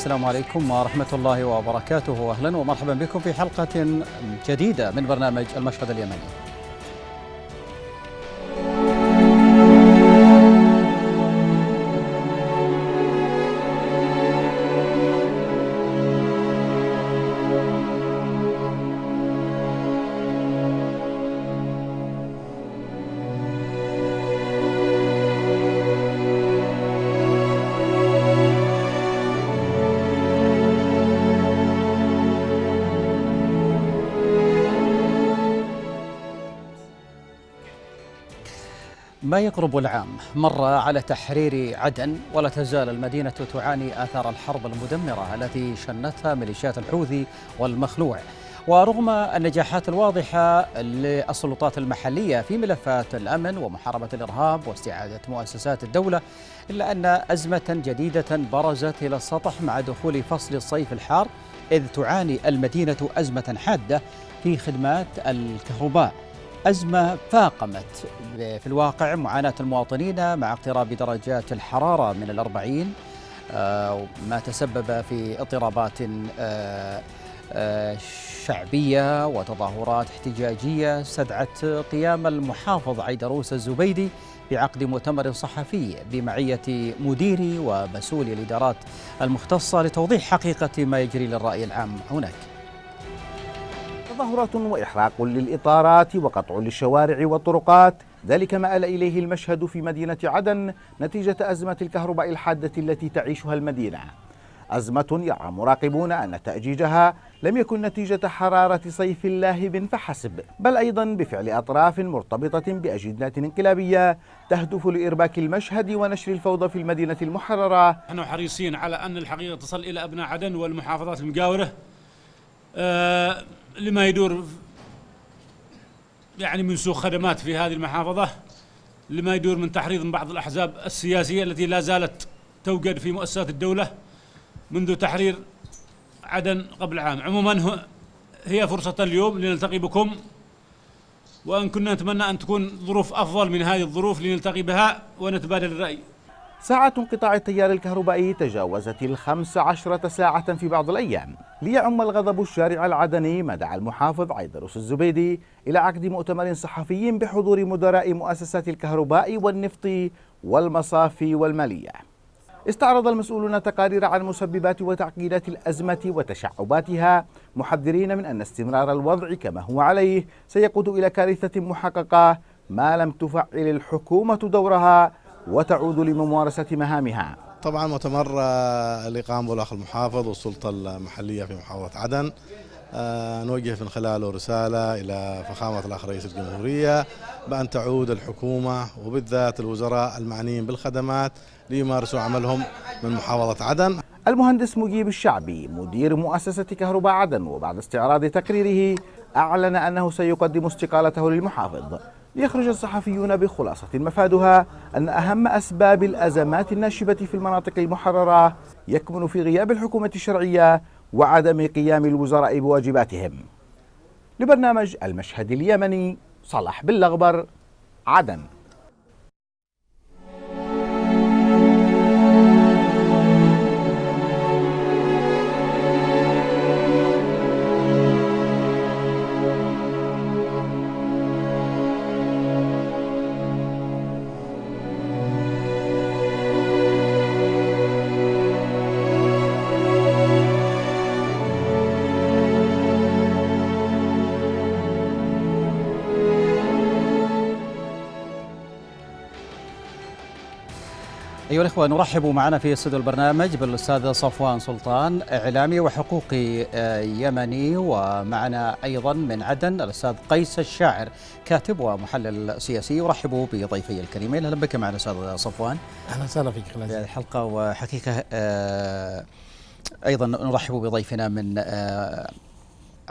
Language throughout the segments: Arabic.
السلام عليكم ورحمة الله وبركاته أهلا ومرحبا بكم في حلقة جديدة من برنامج المشهد اليمني ما يقرب العام مر على تحرير عدن ولا تزال المدينة تعاني آثار الحرب المدمرة التي شنتها ميليشيات الحوثي والمخلوع ورغم النجاحات الواضحة للسلطات المحلية في ملفات الأمن ومحاربة الإرهاب واستعادة مؤسسات الدولة إلا أن أزمة جديدة برزت إلى السطح مع دخول فصل الصيف الحار إذ تعاني المدينة أزمة حادة في خدمات الكهرباء أزمة فاقمت في الواقع معاناة المواطنين مع اقتراب درجات الحرارة من الأربعين آه، ما تسبب في اضطرابات آه، آه، شعبية وتظاهرات احتجاجية استدعت قيام المحافظ عيدروس الزبيدي بعقد مؤتمر صحفي بمعية مديري ومسؤولي الإدارات المختصة لتوضيح حقيقة ما يجري للرأي العام هناك ظهرة وإحراق للإطارات وقطع للشوارع والطرقات ذلك ما أل إليه المشهد في مدينة عدن نتيجة أزمة الكهرباء الحادة التي تعيشها المدينة أزمة يرى مراقبون أن تأجيجها لم يكن نتيجة حرارة صيف لاهب فحسب بل أيضا بفعل أطراف مرتبطة بأجندات انقلابية تهدف لإرباك المشهد ونشر الفوضى في المدينة المحررة نحن حريصين على أن الحقيقة تصل إلى أبناء عدن والمحافظات المجاورة أه لما يدور يعني من سوء خدمات في هذه المحافظة لما يدور من تحريض من بعض الأحزاب السياسية التي لا زالت توجد في مؤسسات الدولة منذ تحرير عدن قبل عام عموما هي فرصة اليوم لنلتقي بكم وإن كنا نتمنى أن تكون ظروف أفضل من هذه الظروف لنلتقي بها ونتبادل الرأي ساعات انقطاع التيار الكهربائي تجاوزت الخمس عشرة ساعة في بعض الأيام ليعم الغضب الشارع العدني ما دعا المحافظ عيدروس الزبيدي إلى عقد مؤتمر صحفي بحضور مدراء مؤسسات الكهرباء والنفط والمصافي والمالية استعرض المسؤولون تقارير عن مسببات وتعقيدات الأزمة وتشعباتها محذرين من أن استمرار الوضع كما هو عليه سيقود إلى كارثة محققة ما لم تفعل الحكومة دورها وتعود لممارسة مهامها طبعا مؤتمر اللي قام به الاخ المحافظ والسلطه المحليه في محافظه عدن آه، نوجه من خلاله رساله الى فخامه الاخ رئيس الجمهوريه بان تعود الحكومه وبالذات الوزراء المعنيين بالخدمات ليمارسوا عملهم من محافظه عدن. المهندس مجيب الشعبي مدير مؤسسه كهرباء عدن وبعد استعراض تقريره اعلن انه سيقدم استقالته للمحافظ ليخرج الصحفيون بخلاصة مفادها أن أهم أسباب الأزمات الناشبة في المناطق المحررة يكمن في غياب الحكومة الشرعية وعدم قيام الوزراء بواجباتهم لبرنامج المشهد اليمني صلاح بالأغبر عدن أيها الأخوة نرحب معنا في استوديو البرنامج بالأستاذ صفوان سلطان إعلامي وحقوقي آه، يمني ومعنا أيضا من عدن الأستاذ قيس الشاعر كاتب ومحلل سياسي ورحبوا بضيفي الكريمين أهلا بك معنا أستاذ صفوان أهلا وسهلا فيك خلاص هذه الحلقة وحقيقة آه، أيضا نرحب بضيفنا من آه،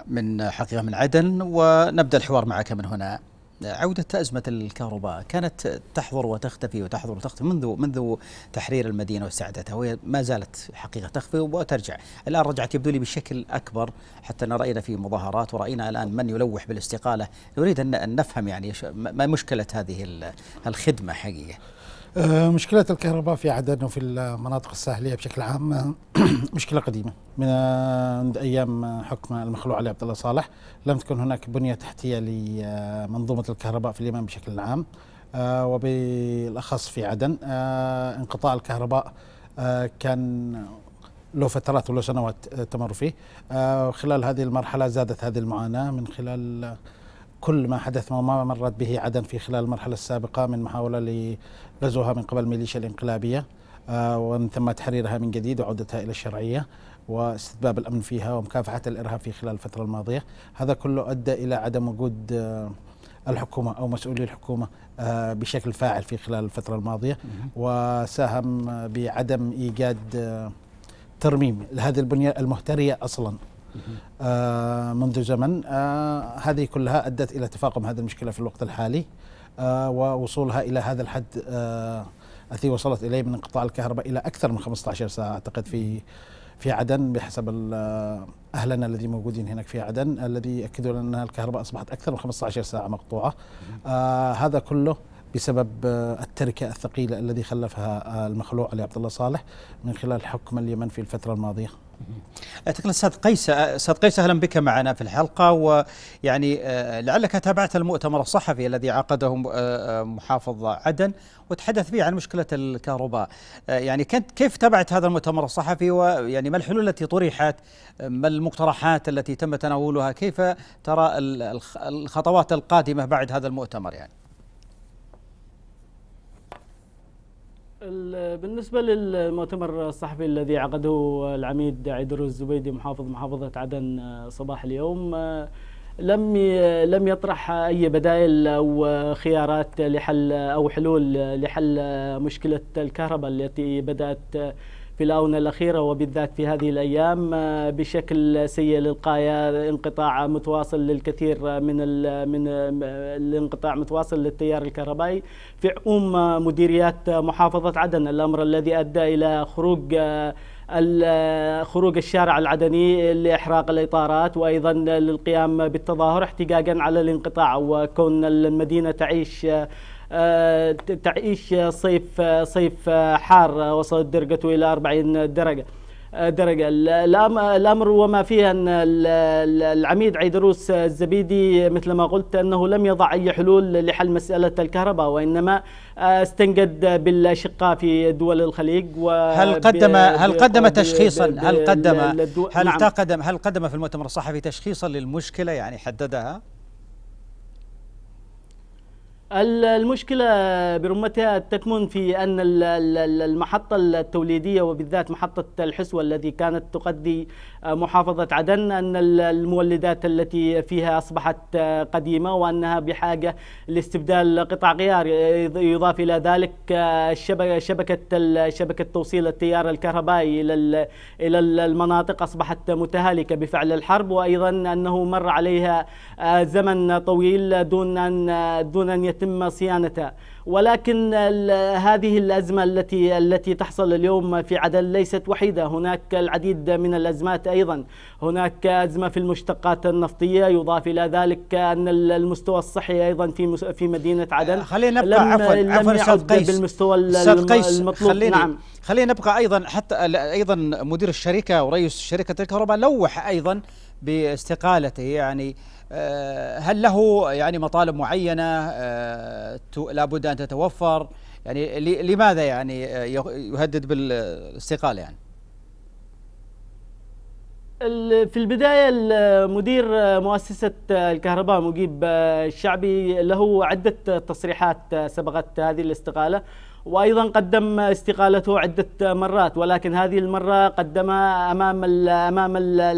من حقيقة من عدن ونبدأ الحوار معك من هنا عودة أزمة الكهرباء كانت تحضر وتختفي وتحضر وتختفي منذ منذ تحرير المدينة واستعادتها وهي ما زالت حقيقة تخفي وترجع الآن رجعت يبدو لي بشكل أكبر حتى أن رأينا في مظاهرات ورأينا الآن من يلوح بالاستقالة نريد أن نفهم يعني ما مشكلة هذه الخدمة حقيقة آه، مشكلة الكهرباء في عدن وفي المناطق الساحلية بشكل عام آه، مشكلة قديمة من أيام حكم المخلوع علي عبد الله صالح لم تكن هناك بنية تحتية لمنظومة الكهرباء في اليمن بشكل عام آه، وبالأخص في عدن انقطاع الكهرباء كان له فترات وله سنوات تمر فيه وخلال هذه المرحلة زادت هذه المعاناة من خلال كل ما حدث وما مرت به عدن في خلال المرحلة السابقة من محاولة لغزوها من قبل الميليشيا الانقلابية آه، ومن ثم تحريرها من جديد وعودتها إلى الشرعية واستتباب الأمن فيها ومكافحة الإرهاب في خلال الفترة الماضية هذا كله أدى إلى عدم وجود آه، الحكومة أو مسؤولي الحكومة آه، بشكل فاعل في خلال الفترة الماضية وساهم بعدم إيجاد ترميم لهذه البنية المهترية أصلاً آه، منذ زمن آه، هذه كلها أدت إلى تفاقم هذه المشكلة في الوقت الحالي آه، ووصولها إلى هذا الحد التي وصلت إليه من انقطاع الكهرباء إلى أكثر من 15 ساعة أعتقد في في عدن بحسب اهلنا الذي موجودين هناك في عدن الذي اكدوا لنا ان الكهرباء اصبحت اكثر من 15 ساعه مقطوعه هذا كله بسبب التركه الثقيله الذي خلفها المخلوع علي عبد الله صالح من خلال حكم اليمن في الفتره الماضيه أعتقد استاذ قيس استاذ قيس اهلا بك معنا في الحلقه ويعني آه، لعلك تابعت المؤتمر الصحفي الذي عقده آه، آه، محافظ عدن وتحدث فيه عن مشكله الكهرباء يعني كنت كيف تابعت هذا المؤتمر الصحفي ويعني ما الحلول التي طرحت ما المقترحات التي تم تناولها كيف ترى الخطوات القادمه بعد هذا المؤتمر يعني بالنسبة للمؤتمر الصحفي الذي عقده العميد عيدر الزبيدي محافظ محافظة عدن آه، صباح اليوم آه، لم لم يطرح اي بدائل او خيارات لحل او حلول لحل مشكله الكهرباء التي بدات في الآونة الأخيرة وبالذات في هذه الأيام آه، بشكل سيء للغاية انقطاع متواصل للكثير من من آه، الانقطاع متواصل للتيار الكهربائي في عموم آه، مديريات محافظة عدن الأمر الذي أدى إلى خروج خروج الشارع العدني لاحراق الاطارات وايضا للقيام بالتظاهر احتجاجا على الانقطاع وكون المدينه تعيش آه، تعيش صيف صيف حار وصلت درجته إلى 40 درجة آه، درجة الأمر وما فيه أن العميد عيدروس الزبيدي مثل ما قلت أنه لم يضع أي حلول لحل مسألة الكهرباء وإنما آه، استنجد بالأشقاء في دول الخليج و هل قدم هل قدم تشخيصا هل قدم هل نعم. قدم هل قدم في المؤتمر الصحفي تشخيصا للمشكلة يعني حددها؟ المشكلة برمتها تكمن في أن المحطة التوليدية وبالذات محطة الحسوة التي كانت تقضي محافظة عدن أن المولدات التي فيها أصبحت قديمة وأنها بحاجة لاستبدال قطع غيار يضاف إلى ذلك آه، شبكة شبكة توصيل التيار الكهربائي إلى إلى المناطق أصبحت متهالكة بفعل الحرب وأيضا أنه مر عليها آه، زمن طويل دون أن دون أن يتم صيانتها ولكن هذه الأزمة التي التي تحصل اليوم في عدن ليست وحيدة هناك العديد من الأزمات أيضا هناك أزمة في المشتقات النفطية يضاف إلى ذلك أن المستوى الصحي أيضا في في مدينة عدن خلينا نبقى عفوا عفوا أستاذ قيس المطلوب خليني نعم خلينا نبقى أيضا حتى أيضا مدير الشركة ورئيس شركة الكهرباء لوح أيضا باستقالته يعني آه، هل له يعني مطالب معينة آه، لابد أن تتوفر يعني لماذا يعني آه، يهدد بالاستقالة يعني في البداية مدير مؤسسة الكهرباء مجيب الشعبي له عدة تصريحات سبقت هذه الاستقالة وأيضا قدم استقالته عدة مرات ولكن هذه المرة قدمها أمام أمام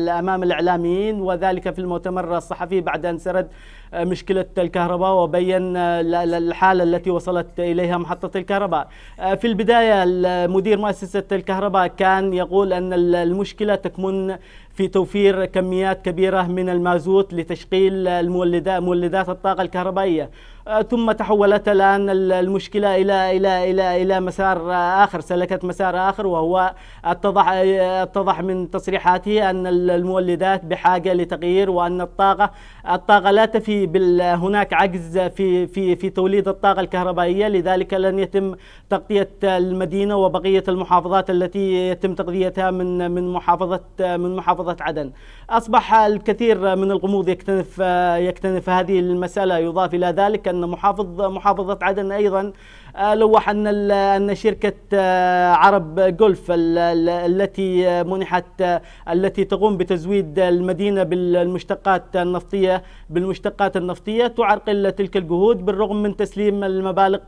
أمام الإعلاميين وذلك في المؤتمر الصحفي بعد أن سرد مشكلة الكهرباء وبين آه، الحالة التي وصلت إليها محطة الكهرباء آه، في البداية مدير مؤسسة الكهرباء كان يقول أن المشكلة تكمن في توفير كميات كبيرة من المازوت لتشغيل المولدات مولدات الطاقة الكهربائية آه، ثم تحولت الآن المشكلة إلى إلى إلى إلى مسار آخر سلكت مسار آخر وهو اتضح اتضح من تصريحاته أن المولدات بحاجة لتغيير وأن الطاقة الطاقة لا تفي بال هناك عجز في في في توليد الطاقه الكهربائيه لذلك لن يتم تغطيه المدينه وبقيه المحافظات التي يتم تغذيتها من من محافظه من محافظه عدن اصبح الكثير من الغموض يكتنف يكتنف هذه المساله يضاف الى ذلك ان محافظ محافظه عدن ايضا آه، لوح ان ان شركه آه، عرب جولف التي منحت آه، التي تقوم بتزويد المدينه بالمشتقات النفطيه بالمشتقات النفطيه تعرقل تلك الجهود بالرغم من تسليم المبالغ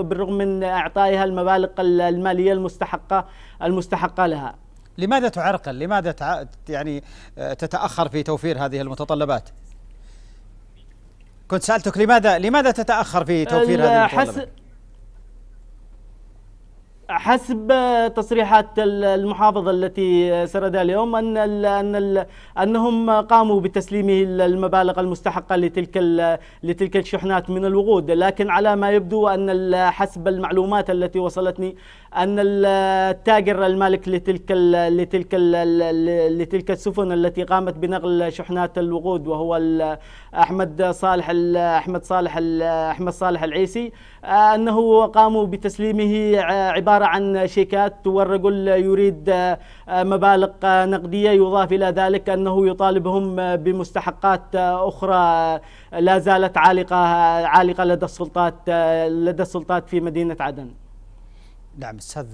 بالرغم من اعطائها المبالغ الماليه المستحقه المستحقه لها. لماذا تعرقل؟ لماذا تع... يعني تتاخر في توفير هذه المتطلبات؟ كنت سالتك لماذا لماذا تتاخر في توفير هذه المتطلبات؟ حسب تصريحات المحافظة التي سردها اليوم أن الـ أن الـ أنهم قاموا بتسليمه المبالغ المستحقة لتلك لتلك الشحنات من الوقود، لكن على ما يبدو أن حسب المعلومات التي وصلتني أن التاجر المالك لتلك الـ لتلك الـ لتلك السفن التي قامت بنقل شحنات الوقود وهو أحمد صالح أحمد صالح أحمد صالح العيسي أنه قاموا بتسليمه عبارة عبارة عن شيكات والرجل يريد آه، مبالغ نقدية يضاف إلى ذلك أنه يطالبهم بمستحقات أخرى آه، لا زالت عالقة آه، عالقة لدى السلطات لدى السلطات في مدينة عدن. نعم أستاذ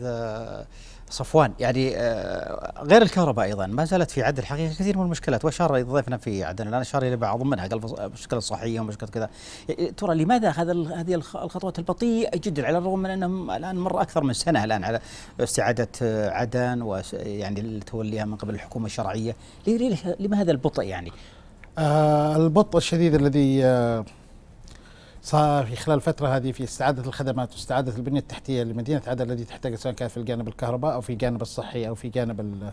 صفوان يعني آه، غير الكهرباء ايضا ما زالت في عد الحقيقه كثير من المشكلات واشار ضيفنا في عدن الان اشار الى بعض منها قال مشكله صحيه ومشكله كذا إيه، ترى لماذا هذا هذه الخطوات البطيئه جدا على الرغم من انهم الان مر اكثر من سنه الان على استعاده آه، عدن ويعني توليها من قبل الحكومه الشرعيه لماذا هذا البطء يعني؟ آه البطء الشديد الذي آه صار في خلال الفترة هذه في استعادة الخدمات واستعادة البنية التحتية لمدينة عدن التي تحتاج سواء كان في الجانب الكهرباء أو في الجانب الصحي أو في جانب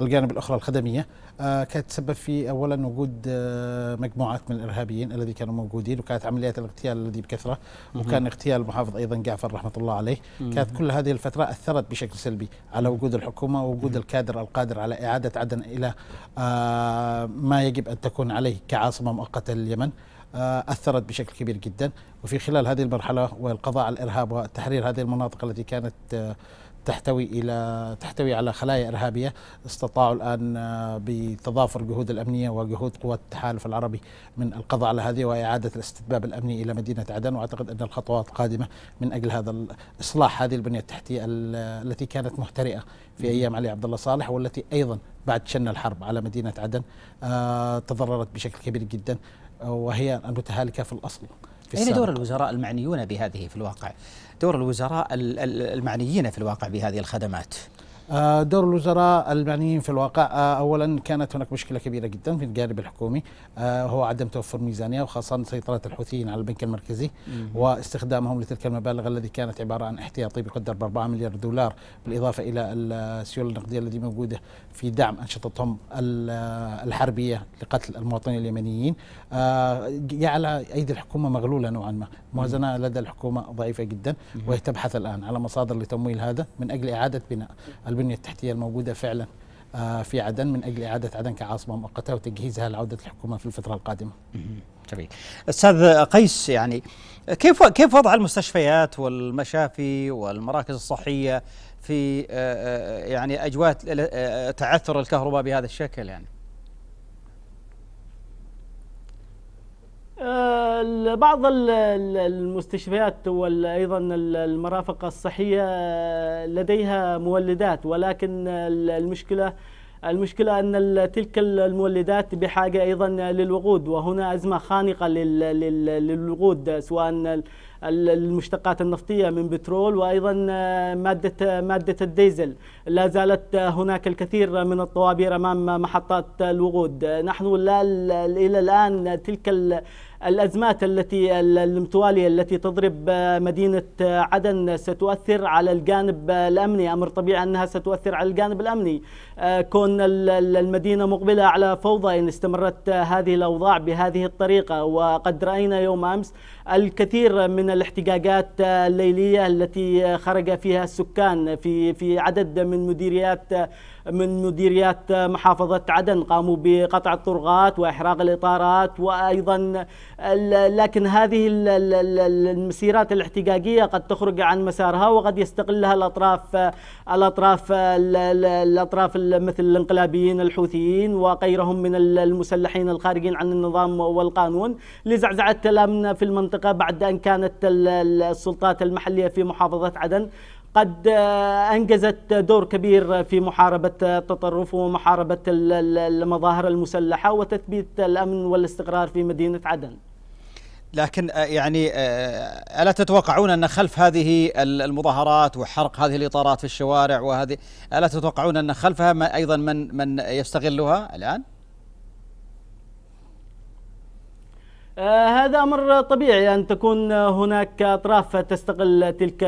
الجانب الأخرى الخدمية آه، كانت تسبب في أولا وجود آه، مجموعات من الإرهابيين الذي كانوا موجودين وكانت عمليات الاغتيال الذي بكثرة وكان اغتيال المحافظ أيضا جعفر رحمة الله عليه كانت كل هذه الفترة أثرت بشكل سلبي على وجود الحكومة ووجود الكادر القادر على إعادة عدن إلى آه، ما يجب أن تكون عليه كعاصمة مؤقتة لليمن آه، أثرت بشكل كبير جدا وفي خلال هذه المرحلة والقضاء على الإرهاب وتحرير هذه المناطق التي كانت آه، تحتوي الى تحتوي على خلايا ارهابيه استطاعوا الان آه، بتضافر جهود الامنيه وجهود قوات التحالف العربي من القضاء على هذه واعاده الاستتباب الامني الى مدينه عدن واعتقد ان الخطوات قادمه من اجل هذا اصلاح هذه البنيه التحتيه التي كانت مهترئه في ايام علي عبد الله صالح والتي ايضا بعد شن الحرب على مدينه عدن تضررت بشكل كبير جدا وهي المتهالكة في الأصل في أين يعني دور الوزراء المعنيون بهذه في الواقع؟ دور الوزراء المعنيين في الواقع بهذه الخدمات؟ آه، دور الوزراء المعنيين في الواقع آه، اولا كانت هناك مشكله كبيره جدا في الجانب الحكومي آه، هو عدم توفر ميزانيه وخاصه سيطره الحوثيين على البنك المركزي واستخدامهم لتلك المبالغ الذي كانت عباره عن احتياطي بقدر ب 4 مليار دولار بالاضافه الى السيوله النقديه التي موجوده في دعم انشطتهم الحربيه لقتل المواطنين اليمنيين جعل ايدي الحكومه مغلوله نوعا ما موازنه لدى الحكومه ضعيفه جدا وهي تبحث الان على مصادر لتمويل هذا من اجل اعاده بناء البنية التحتية الموجودة فعلا آه، في عدن من أجل إعادة عدن كعاصمة مؤقتة وتجهيزها لعودة الحكومة في الفترة القادمة جميل أستاذ قيس يعني كيف كيف وضع المستشفيات والمشافي والمراكز الصحية في آه، آه، يعني أجواء تعثر الكهرباء بهذا الشكل يعني بعض المستشفيات وايضا المرافق الصحيه آه، لديها مولدات ولكن المشكله المشكله ان تلك المولدات بحاجه ايضا للوقود وهنا ازمه خانقه للوقود سواء المشتقات النفطيه من بترول وايضا آه، ماده ماده الديزل لا زالت هناك الكثير من الطوابير امام محطات الوقود نحن لا الى الان تلك الأزمات التي المتوالية التي تضرب آه، مدينة آه، عدن ستؤثر على الجانب الأمني أمر طبيعي أنها ستؤثر على الجانب الأمني آه، كون المدينة مقبلة على فوضى إن استمرت هذه الأوضاع بهذه الطريقة وقد رأينا يوم أمس الكثير من الاحتجاجات الليلية التي خرج فيها السكان في في عدد من مديريات من مديريات محافظة عدن قاموا بقطع الطرقات وإحراق الإطارات وأيضا لكن هذه المسيرات الاحتجاجية قد تخرج عن مسارها وقد يستغلها الأطراف الأطراف الأطراف مثل الانقلابيين الحوثيين وغيرهم من المسلحين الخارجين عن النظام والقانون لزعزعة الأمن في المنطقة بعد أن كانت السلطات المحلية في محافظة عدن قد آه، أنجزت دور كبير في محاربة التطرف ومحاربة المظاهر المسلحة وتثبيت الأمن والاستقرار في مدينة عدن لكن آه، يعني آه، ألا تتوقعون أن خلف هذه المظاهرات وحرق هذه الإطارات في الشوارع وهذه ألا تتوقعون أن خلفها أيضا من من يستغلها الآن؟ آه، هذا أمر طبيعي أن تكون هناك أطراف تستغل تلك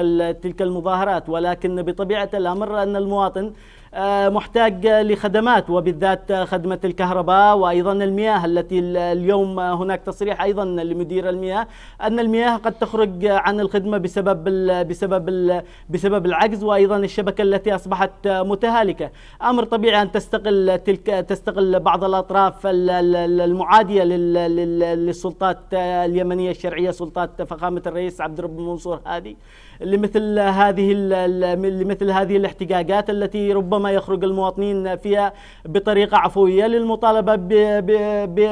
تلك المظاهرات ولكن بطبيعة الأمر أن المواطن آه، محتاج لخدمات وبالذات خدمة الكهرباء وأيضا المياه التي اليوم هناك تصريح أيضا لمدير المياه أن المياه قد تخرج عن الخدمة بسبب الـ بسبب الـ بسبب العجز وأيضا الشبكة التي أصبحت متهالكة أمر طبيعي أن تستقل تلك تستقل بعض الأطراف المعادية للسلطات اليمنية الشرعية سلطات فخامة الرئيس عبد الرب منصور هادي لمثل هذه لمثل هذه الاحتجاجات التي ربما يخرج المواطنين فيها بطريقه عفويه للمطالبه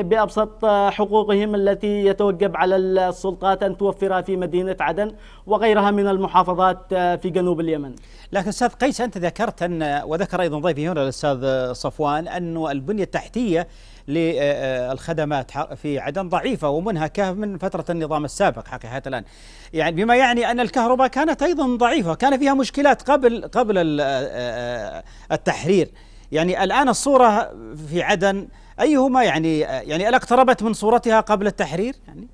بابسط حقوقهم التي يتوجب على السلطات ان توفرها في مدينه عدن وغيرها من المحافظات في جنوب اليمن. لكن استاذ قيس انت ذكرت ان وذكر ايضا ضيفي هنا الاستاذ صفوان انه البنيه التحتيه للخدمات في عدن ضعيفة ومنهكة من فترة النظام السابق حقيقة الآن يعني بما يعني أن الكهرباء كانت أيضا ضعيفة كان فيها مشكلات قبل قبل آه، آه، التحرير يعني الآن الصورة في عدن أيهما يعني آه، يعني ألا اقتربت من صورتها قبل التحرير يعني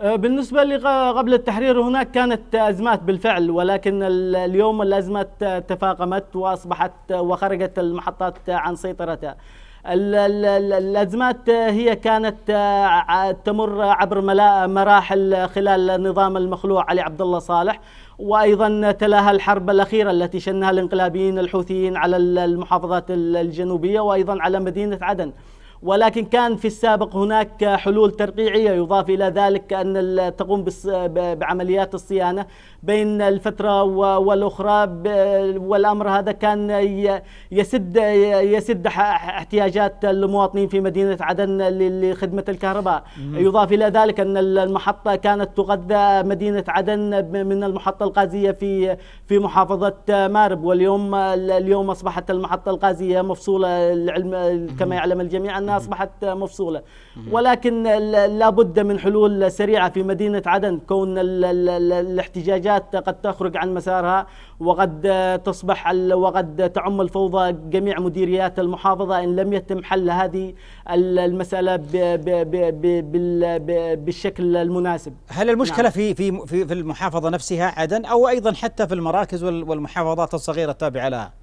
آه، بالنسبة لقبل التحرير هناك كانت أزمات بالفعل ولكن اليوم الأزمة تفاقمت وأصبحت وخرجت المحطات عن سيطرتها الأزمات هي كانت آه، تمر عبر مراحل خلال نظام المخلوع علي عبد الله صالح وأيضا تلاها الحرب الأخيرة التي شنها الانقلابيين الحوثيين على المحافظات الجنوبية وأيضا على مدينة عدن ولكن كان في السابق هناك حلول ترقيعية يضاف إلى ذلك أن تقوم بعمليات الصيانة بين الفترة والأخرى والأمر هذا كان يسد يسد احتياجات المواطنين في مدينة عدن لخدمة الكهرباء يضاف إلى ذلك أن المحطة كانت تغذى مدينة عدن من المحطة الغازية في في محافظة مارب واليوم اليوم أصبحت المحطة الغازية مفصولة كما يعلم الجميع أن لأنها أصبحت مفصولة ولكن لابد من حلول سريعة في مدينة عدن كون الاحتجاجات قد تخرج عن مسارها وقد تصبح وقد تعم الفوضى جميع مديريات المحافظة إن لم يتم حل هذه المسألة بالشكل المناسب هل المشكلة نعم. في في في المحافظة نفسها عدن أو أيضا حتى في المراكز والمحافظات الصغيرة التابعة لها؟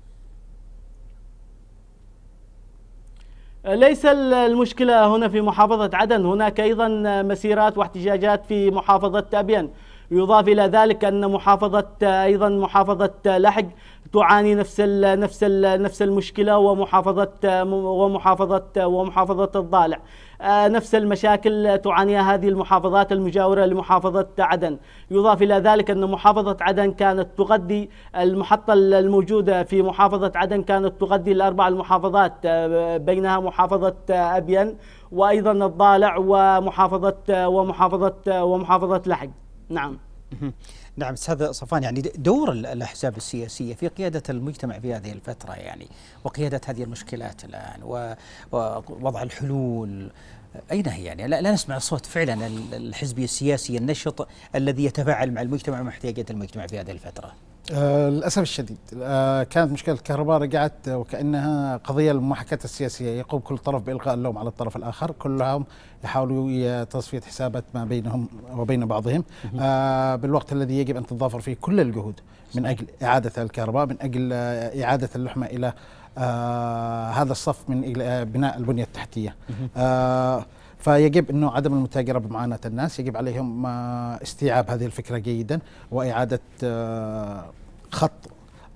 ليس المشكلة هنا في محافظة عدن هناك أيضا مسيرات واحتجاجات في محافظة أبين يضاف إلى ذلك أن محافظة أيضا محافظة لحج تعاني نفس الـ نفس الـ نفس المشكلة ومحافظة ومحافظة ومحافظة الضالع آه، نفس المشاكل تعانيها هذه المحافظات المجاورة لمحافظة عدن يضاف إلى ذلك أن محافظة عدن كانت تغذي المحطة الموجودة في محافظة عدن كانت تغذي الأربع المحافظات آه، بينها محافظة آه، أبين وأيضا الضالع ومحافظة ومحافظة ومحافظة لحج نعم نعم استاذ صفان يعني دور الاحزاب السياسيه في قياده المجتمع في هذه الفتره يعني وقياده هذه المشكلات الان ووضع الحلول اين هي يعني لا, لا نسمع صوت فعلا الحزبي السياسي النشط الذي يتفاعل مع المجتمع ومع احتياجات المجتمع في هذه الفتره آه للاسف الشديد آه كانت مشكله الكهرباء رجعت آه، وكانها قضيه المحاكاه السياسيه يقوم كل طرف بالغاء اللوم على الطرف الاخر كلهم يحاولوا تصفيه حسابات ما بينهم وبين بعضهم آه بالوقت الذي يجب ان تتضافر فيه كل الجهود من اجل اعاده الكهرباء من اجل آه، اعاده اللحمه الى آه هذا الصف من آه، بناء البنيه التحتيه آه فيجب انه عدم المتاجره بمعاناه الناس يجب عليهم آه، استيعاب هذه الفكره جيدا واعاده آه، خط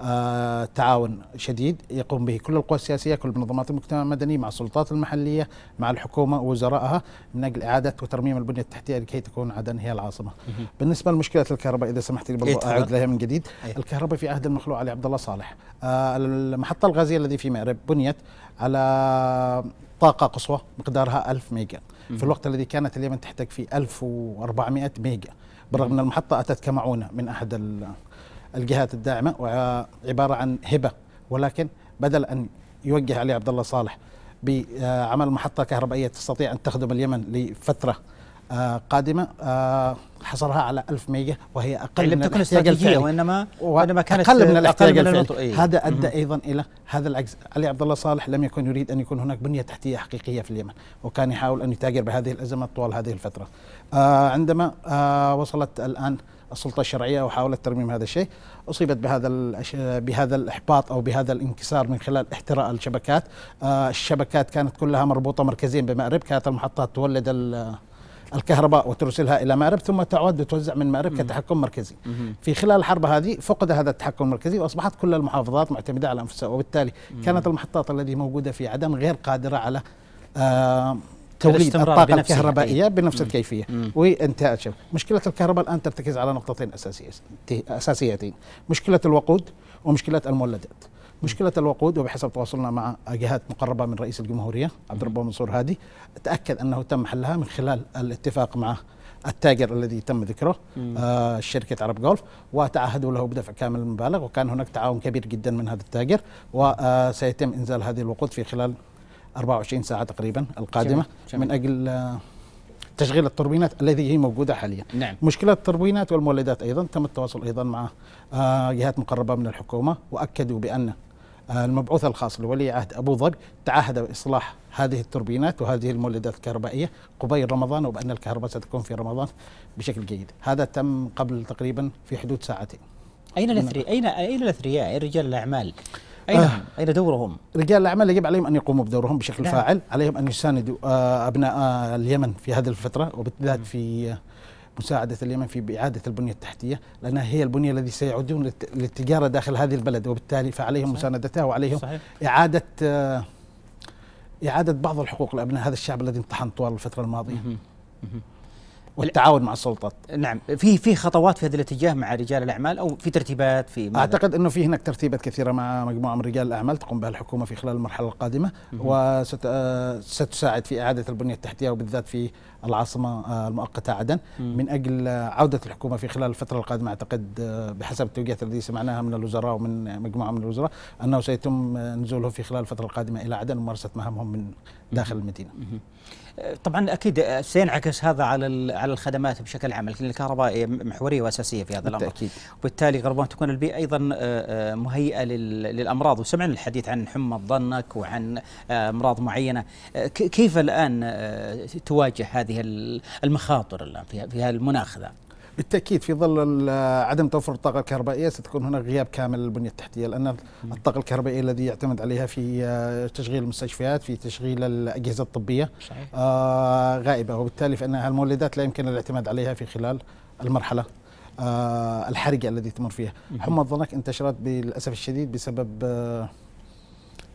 آه، تعاون شديد يقوم به كل القوى السياسيه كل منظمات المجتمع المدني مع السلطات المحليه مع الحكومه ووزرائها من اجل اعاده وترميم البنيه التحتيه لكي تكون عدن هي العاصمه. بالنسبه لمشكله الكهرباء اذا سمحت لي إيه، اعود لها من جديد، أيه. الكهرباء في عهد المخلوع علي عبد الله صالح. المحطه الغازيه الذي في مأرب بنيت على طاقة قصوى مقدارها 1000 ميجا في الوقت الذي كانت اليمن تحتاج فيه 1400 ميجا بالرغم أن المحطة أتت كمعونة من أحد الجهات الداعمة وعبارة عن هبة ولكن بدل أن يوجه عليه عبد الله صالح بعمل محطة كهربائية تستطيع أن تخدم اليمن لفترة آه، قادمة آه، حصرها على 1000 ميجا وهي أقل لم من تكن استراتيجية وإنما وإنما كانت أقل من الاحتياج الفعلي هذا أدى أيضا إلى هذا العجز علي عبد الله صالح لم يكن يريد أن يكون هناك بنية تحتية حقيقية في اليمن وكان يحاول أن يتاجر بهذه الأزمات طوال هذه الفترة آه عندما آه وصلت الآن السلطة الشرعية وحاولت ترميم هذا الشيء أصيبت بهذا بهذا الإحباط أو بهذا الانكسار من خلال احتراء الشبكات آه الشبكات كانت كلها مربوطة مركزيا بمأرب كانت المحطات تولد الكهرباء وترسلها إلى مأرب ثم تعود وتوزع من مأرب كتحكم مركزي في خلال الحرب هذه فقد هذا التحكم المركزي وأصبحت كل المحافظات معتمدة على أنفسها وبالتالي كانت المحطات التي موجودة في عدن غير قادرة على آه، توليد الطاقة الكهربائية بنفس الكيفية وانتهاء مشكلة الكهرباء الآن ترتكز على نقطتين أساسيتين مشكلة الوقود ومشكلة المولدات مشكله الوقود وبحسب تواصلنا مع جهات مقربه من رئيس الجمهوريه عبد الرب منصور هادي تاكد انه تم حلها من خلال الاتفاق مع التاجر الذي تم ذكره آه شركه عرب جولف وتعهدوا له بدفع كامل المبالغ وكان هناك تعاون كبير جدا من هذا التاجر وسيتم آه، انزال هذه الوقود في خلال 24 ساعه تقريبا القادمه جميل. جميل. من اجل آه تشغيل التوربينات الذي هي موجوده حاليا نعم. مشكله التوربينات والمولدات ايضا تم التواصل ايضا مع آه، جهات مقربه من الحكومه واكدوا بان آه، المبعوث الخاص لولي عهد أبو ظبي تعهد بإصلاح هذه التوربينات وهذه المولدات الكهربائية قبيل رمضان وبأن الكهرباء ستكون في رمضان بشكل جيد هذا تم قبل تقريبا في حدود ساعتين أين الأثرياء؟ أين أين الأثرياء؟ أين رجال الأعمال؟ أين آه أين دورهم؟ رجال الأعمال يجب عليهم أن يقوموا بدورهم بشكل نعم. فاعل، عليهم أن يساندوا آه، أبناء آه، اليمن في هذه الفترة وبالذات نعم. في آه مساعدة اليمن في إعادة البنية التحتية لأنها هي البنية التي سيعودون للتجارة داخل هذه البلد وبالتالي فعليهم صحيح. مساندتها وعليهم صحيح. إعادة إعادة بعض الحقوق لأبناء هذا الشعب الذي انطحن طوال الفترة الماضية والتعاون مع السلطات نعم في في خطوات في هذا الاتجاه مع رجال الاعمال او في ترتيبات في اعتقد انه في هناك ترتيبات كثيره مع مجموعه من رجال الاعمال تقوم بها الحكومه في خلال المرحله القادمه وستساعد آه، في اعاده البنيه التحتيه وبالذات في العاصمه آه، المؤقته عدن من اجل عوده الحكومه في خلال الفتره القادمه اعتقد آه، بحسب التوجيهات التي سمعناها من الوزراء ومن مجموعه من الوزراء انه سيتم نزوله في خلال الفتره القادمه الى عدن وممارسه مهامهم من داخل المدينه طبعا اكيد سينعكس هذا على على الخدمات بشكل عام، الكهرباء محوريه واساسيه في هذا الامر. بالتاكيد. وبالتالي ربما تكون البيئه ايضا آه، آه، مهيئه للامراض، وسمعنا الحديث عن حمى الضنك وعن آه، امراض معينه، كيف الان تواجه هذه المخاطر الان في المناخ ذا؟ بالتاكيد في ظل عدم توفر الطاقه الكهربائيه ستكون هناك غياب كامل للبنيه التحتيه لان الطاقه الكهربائيه الذي يعتمد عليها في آه، تشغيل المستشفيات في تشغيل الاجهزه الطبيه صحيح. آه، غائبه وبالتالي فان المولدات لا يمكن الاعتماد عليها في خلال المرحله آه، الحرجه التي تمر فيها حمى الظنك انتشرت للاسف الشديد بسبب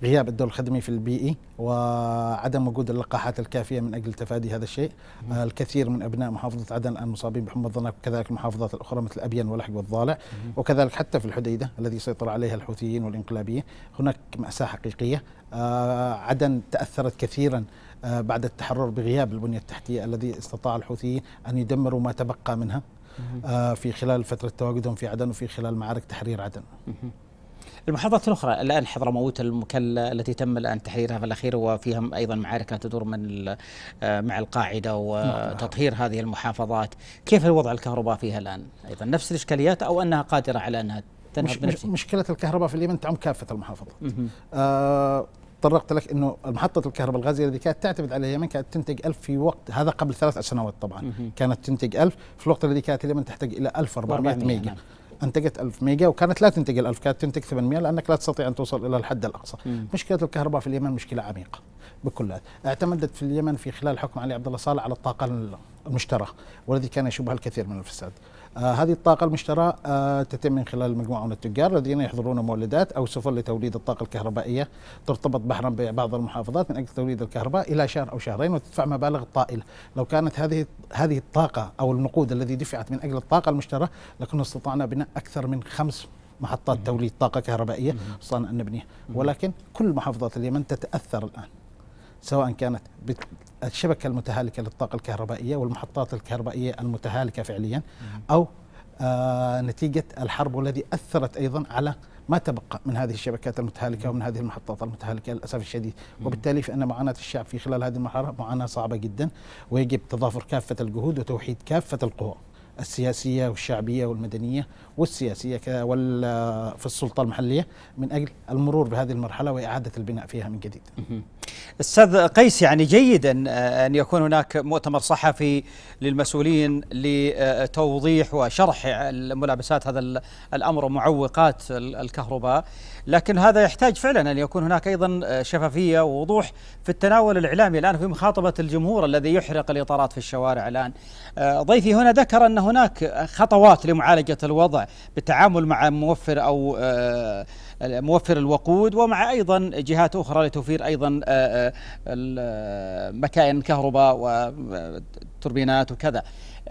غياب الدور الخدمي في البيئي وعدم وجود اللقاحات الكافيه من اجل تفادي هذا الشيء مم. آه، الكثير من ابناء محافظه عدن الان مصابين بحمى الضنك وكذلك المحافظات الاخرى مثل ابين ولحق والضالع مم. وكذلك حتى في الحديده الذي سيطر عليها الحوثيين والانقلابيين هناك ماساه حقيقيه آه، عدن تاثرت كثيرا آه، بعد التحرر بغياب البنيه التحتيه الذي استطاع الحوثيين ان يدمروا ما تبقى منها في خلال فتره تواجدهم في عدن وفي خلال معارك تحرير عدن المحافظات الاخرى الان حضرموت المكلا التي تم الان تحريرها في الاخير وفيها ايضا معارك تدور من آه، مع القاعده وتطهير هذه المحافظات، كيف الوضع الكهرباء فيها الان؟ ايضا نفس الاشكاليات او انها قادره على انها تنهض مش مشكله الكهرباء في اليمن تعم كافه المحافظات. آه، طرقت لك انه محطه الكهرباء الغازيه التي كانت تعتمد على اليمن كانت تنتج 1000 في وقت هذا قبل ثلاث سنوات طبعا كانت تنتج 1000 في الوقت الذي كانت اليمن تحتاج الى 1400 ميجا نعم. انتجت 1000 ميجا وكانت لا تنتج ال 1000 كانت تنتج 800 لانك لا تستطيع ان توصل الى الحد الاقصى. مم. مشكله الكهرباء في اليمن مشكله عميقه بكلها، اعتمدت في اليمن في خلال حكم علي عبد الله صالح على الطاقه المشترى والذي كان يشوبها الكثير من الفساد. آه، هذه الطاقة المشترى آه، تتم من خلال مجموعة من التجار الذين يحضرون مولدات أو سفن لتوليد الطاقة الكهربائية ترتبط بحرا ببعض المحافظات من أجل توليد الكهرباء إلى شهر أو شهرين وتدفع مبالغ طائلة لو كانت هذه هذه الطاقة أو النقود الذي دفعت من أجل الطاقة المشترى لكنا استطعنا بناء أكثر من خمس محطات توليد طاقة كهربائية خصوصا نبنيها ولكن كل محافظات اليمن تتأثر الآن سواء كانت الشبكة المتهالكة للطاقة الكهربائية والمحطات الكهربائية المتهالكة فعليا أو آه نتيجة الحرب والذي أثرت أيضا على ما تبقى من هذه الشبكات المتهالكة ومن هذه المحطات المتهالكة للأسف الشديد وبالتالي فإن معاناة الشعب في خلال هذه المرحلة معاناة صعبة جدا ويجب تضافر كافة الجهود وتوحيد كافة القوى السياسيه والشعبيه والمدنيه والسياسيه في السلطه المحليه من اجل المرور بهذه المرحله واعاده البناء فيها من جديد. استاذ قيس يعني جيدا آه، ان يكون هناك مؤتمر صحفي للمسؤولين لتوضيح وشرح ملابسات هذا الامر ومعوقات الكهرباء لكن هذا يحتاج فعلا أن يكون هناك أيضا آه، شفافية ووضوح في التناول الإعلامي الآن في مخاطبة الجمهور الذي يحرق الإطارات في الشوارع الآن آه، ضيفي هنا ذكر أن هناك خطوات لمعالجة الوضع بالتعامل مع موفر أو آه، موفر الوقود ومع أيضا جهات أخرى لتوفير أيضا مكائن كهرباء وتوربينات وكذا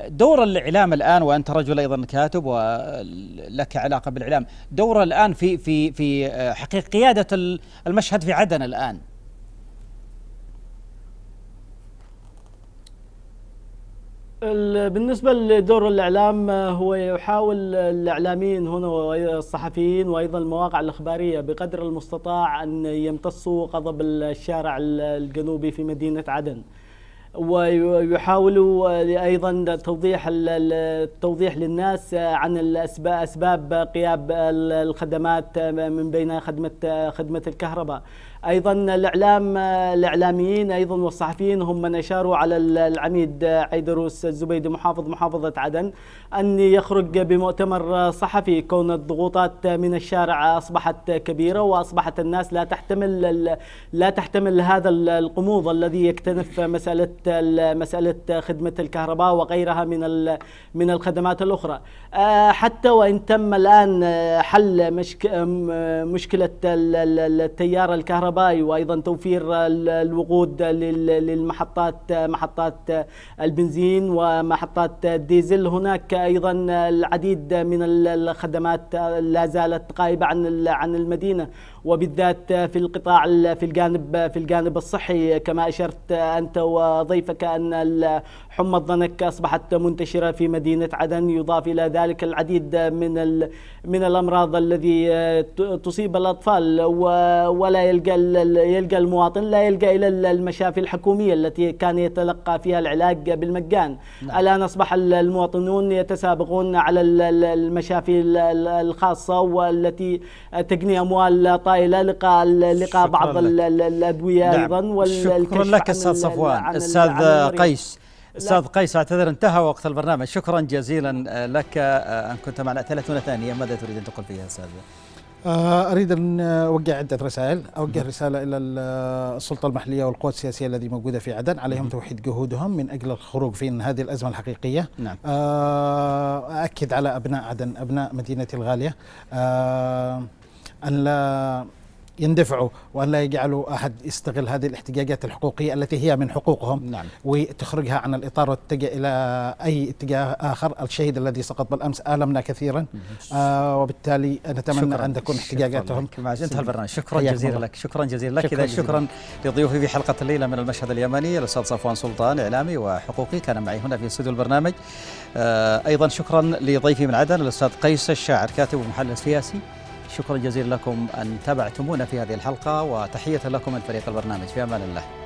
دور الإعلام الآن وأنت رجل أيضا كاتب ولك علاقة بالإعلام دور الآن في في في آه، حقيقة قيادة المشهد في عدن الآن بالنسبة لدور الإعلام آه، هو يحاول الإعلاميين هنا والصحفيين وأيضا المواقع الإخبارية بقدر المستطاع أن يمتصوا غضب الشارع الجنوبي في مدينة عدن ويحاولوا ايضا توضيح التوضيح للناس عن اسباب غياب الخدمات من بين خدمه خدمه الكهرباء ايضا الاعلام الاعلاميين ايضا والصحفيين هم من اشاروا على العميد عيدروس الزبيدي محافظ محافظه عدن ان يخرج بمؤتمر صحفي كون الضغوطات من الشارع اصبحت كبيره واصبحت الناس لا تحتمل لا تحتمل هذا القموض الذي يكتنف مساله مساله خدمه الكهرباء وغيرها من من الخدمات الاخرى آه، حتى وان تم الان حل مشكله التيار الكهرباء الكهربائي وايضا توفير الوقود للمحطات محطات البنزين ومحطات الديزل هناك ايضا العديد من الخدمات لا زالت غائبه عن عن المدينه وبالذات في القطاع في الجانب في الجانب الصحي كما اشرت انت وضيفك ان حمى الضنك اصبحت منتشره في مدينه عدن يضاف الى ذلك العديد من من الامراض الذي تصيب الاطفال ولا يلقى يلقى المواطن لا يلقى الى المشافي الحكوميه التي كان يتلقى فيها العلاج بالمجان نعم. الان اصبح المواطنون يتسابقون على المشافي الخاصه والتي تجني اموال طائلة الى لقاء لقاء بعض الادويه نعم. ايضا شكرا لك استاذ صفوان استاذ قيس استاذ قيس اعتذر انتهى وقت البرنامج شكرا جزيلا آه، لك آه، ان كنت معنا 30 ثانيه ماذا تريد ان تقول فيها استاذ آه، اريد ان اوجه عده رسائل، اوجه رساله الى السلطه المحليه والقوى السياسيه الذي موجوده في عدن عليهم توحيد جهودهم من اجل الخروج في هذه الازمه الحقيقيه. نعم. اكد على ابناء عدن، ابناء مدينتي الغاليه. أه أن لا يندفعوا وأن لا يجعلوا أحد يستغل هذه الاحتجاجات الحقوقية التي هي من حقوقهم نعم. وتخرجها عن الإطار وتتجه إلى أي اتجاه آخر الشهيد الذي سقط بالأمس آلمنا كثيرا آه وبالتالي نتمنى أن تكون احتجاجاتهم انتهى البرنامج شكرا جزيلا لك شكرا جزيلا لك إذا شكرا لضيوفي في حلقة الليلة من المشهد اليمني الأستاذ صفوان سلطان إعلامي وحقوقي كان معي هنا في استوديو البرنامج آه أيضا شكرا لضيفي من عدن الأستاذ قيس الشاعر كاتب ومحلل سياسي شكرا جزيلا لكم أن تابعتمونا في هذه الحلقة وتحية لكم من فريق البرنامج في أمان الله